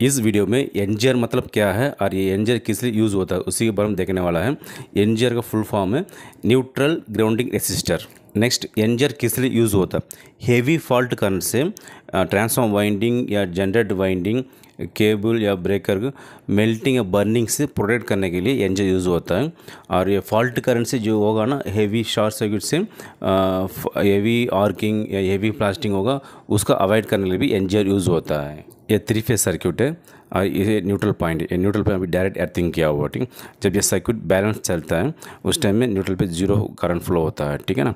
इस वीडियो में एनजीआर मतलब क्या है और ये एनजीआर किस लिए यूज़ होता है उसी के बारे में देखने वाला है एनजीआर का फुल फॉर्म है neutral grounding resistor next NGR किस लिए यूज़ होता है हेवी फॉल्ट करंट से ट्रांसफॉर्म वाइंडिंग या जनरेट वाइंडिंग केबल या ब्रेकर मेल्टिंग या बर्निंग से प्रोटेक्ट करने के लिए एनजे यूज़ होता है और ये फॉल्ट करंट से जो होगा ना हेवी शॉर्ट सर्किट से हेवी आर्किंग या हेवी प्लास्टिंग होगा उसका अवॉइड करने के लिए भी एनजे यूज़ होता है ये थ्री फेज सर्क्यूट है और ये न्यूट्रल पॉइंट ये न्यूट्रल पॉइंट अभी डायरेक्ट अर्थिंग किया हुआ ठीक जब ये सर्क्यूट बैलेंस चलता है उस टाइम में न्यूट्रल पे जीरो करंट फ्लो होता है ठीक है ना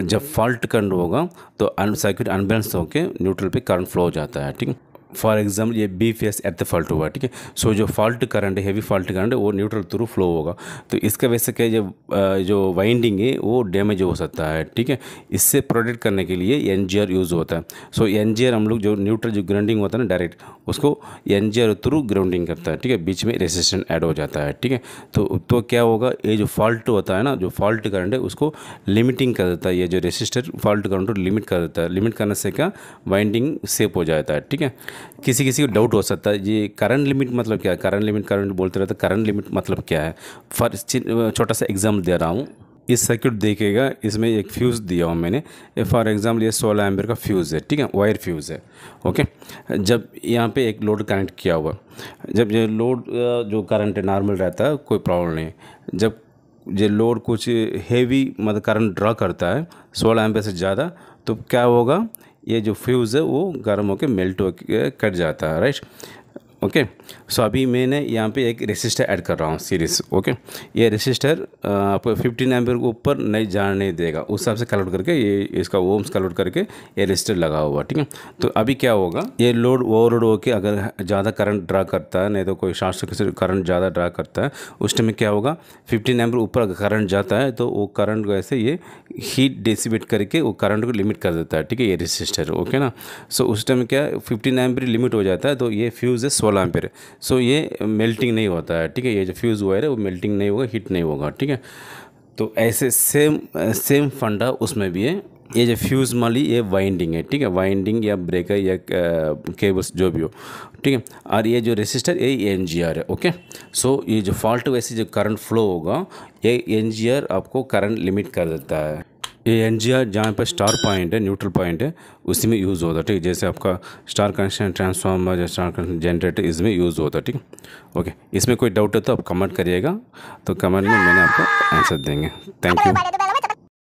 जब फॉल्ट करंट होगा तो सर्क्यूट अनबैलेंस होकर न्यूट्रल पे करंट फ्लो हो जाता है ठीक फॉर एग्जाम्पल ये B S at the fault हुआ ठीक है सो जो fault current heavy fault current वो न्यूट्रल थ्रू फ्लो होगा तो इसका वैसे क्या जो जो वाइंडिंग है वो डैमेज हो सकता है ठीक है इससे प्रोटेक्ट करने के लिए एन यूज़ होता है सो एन हम लोग जो न्यूट्रल जो ग्राउंडिंग होता है ना डायरेक्ट उसको एन थ्रू ग्राउंडिंग करता है ठीक है बीच में रेसिस्टेंट ऐड हो जाता है ठीक है तो तो क्या होगा ये जो फॉल्ट होता है ना जो फॉल्ट करंट है उसको लिमिटिंग कर देता है ये जो रेसिस्टर फॉल्ट करंट लिमिट कर देता है लिमिट करने से क्या वाइंडिंग सेफ हो जाता है ठीक है किसी किसी को डाउट हो सकता है ये करंट लिमिट मतलब क्या है करंट लिमिट करंट बोलते रहते करंट लिमिट मतलब क्या है फर्स्ट छोटा सा एग्जाम्पल दे रहा हूँ इस सर्किट देखेगा इसमें एक फ्यूज़ दिया हूँ मैंने फॉर एग्जाम्पल ये सोलह एम्बियर का फ्यूज़ है ठीक है वायर फ्यूज़ है ओके जब यहाँ पे एक लोड कनेक्ट किया हुआ जब ये लोड जो करंट है नॉर्मल रहता है कोई प्रॉब्लम नहीं जब ये लोड कुछ हेवी मतलब करंट ड्रा करता है सोलह एम्बियर से ज़्यादा तो क्या होगा ये जो फ्यूज़ है वो गर्म होकर मेल्ट होकर कट जाता है राइट ओके सो अभी मैंने यहाँ पे एक रेसिस्टर ऐड कर रहा हूँ सीरीज़ ओके ये रेसिस्टर आपको फिफ्टीन एम्पियर के ऊपर नहीं जाने देगा उस हिसाब से कैलकुलेट करके ये इसका ओम्स कैलकुलेट करके ये रेसिस्टर लगा हुआ ठीक है तो अभी क्या होगा ये लोड ओवरलोड होकर अगर ज़्यादा करंट ड्रा करता है नहीं तो कोई शार्ट सर्किट करंट ज़्यादा ड्रा करता है उस टाइम में क्या होगा फिफ्टीन एम्पियर ऊपर अगर करंट जाता है तो वो करंट वैसे ये हीट डेसीबेट करके वो करंट को लिमिट कर देता है ठीक है ये रेसिस्टर ओके ना सो उस टाइम क्या फिफ्टीन एम्पियर लिमिट हो जाता है तो ये फ्यूज़ सोलह एम्पेयर सो ये मेल्टिंग नहीं होता है ठीक है ये जो फ्यूज़ वायर है वो मेल्टिंग नहीं होगा हीट नहीं होगा ठीक है तो ऐसे सेम सेम फंडा उसमें भी है ये जो फ्यूज़ माली ये वाइंडिंग है ठीक है वाइंडिंग या ब्रेकर या केबल्स जो भी हो ठीक है और ये जो रेसिस्टर ये एन है ओके सो ये जो फॉल्ट वैसे जो करंट फ्लो होगा ये एन आपको करंट लिमिट कर देता है ये एन जी आर जहाँ पर स्टार पॉइंट है न्यूट्रल पॉइंट है उसी में यूज़ होता है ठीक जैसे आपका star connection transformer star connection generator इसमें यूज़ होता है ठीक ओके इसमें कोई डाउट है तो आप कमेंट करिएगा तो कमेंट में मैंने आपको आंसर देंगे थैंक यू